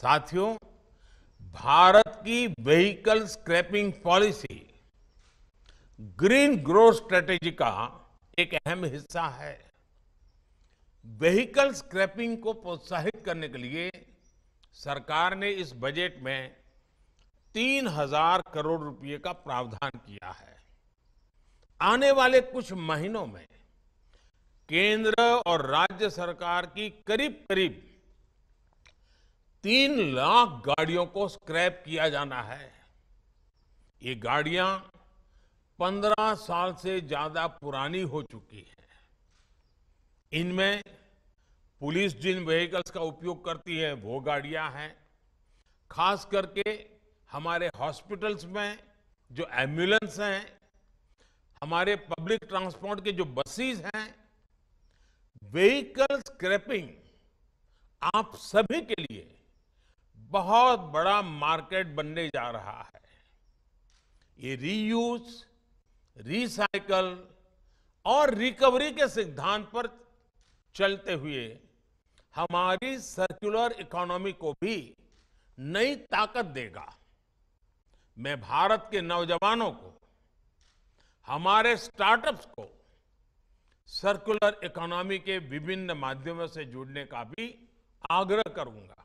साथियों भारत की vehicle scrapping policy green growth strategy का एक अहम हिस्सा है व्हीकल स्क्रैपिंग को प्रोत्साहित करने के लिए सरकार ने इस बजट में तीन हजार करोड़ रुपए का प्रावधान किया है आने वाले कुछ महीनों में केंद्र और राज्य सरकार की करीब करीब तीन लाख गाड़ियों को स्क्रैप किया जाना है ये गाड़ियां पंद्रह साल से ज्यादा पुरानी हो चुकी है इनमें पुलिस जिन व्हीकल्स का उपयोग करती है वो गाड़ियां हैं खास करके हमारे हॉस्पिटल्स में जो एम्बुलेंस हैं हमारे पब्लिक ट्रांसपोर्ट के जो बसेस हैं व्हीकल स्क्रैपिंग आप सभी के लिए बहुत बड़ा मार्केट बनने जा रहा है ये रीयूज रिसाइकल और रिकवरी के सिद्धांत पर चलते हुए हमारी सर्कुलर इकोनॉमी को भी नई ताकत देगा मैं भारत के नौजवानों को हमारे स्टार्टअप्स को सर्कुलर इकोनॉमी के विभिन्न माध्यमों से जुड़ने का भी आग्रह करूंगा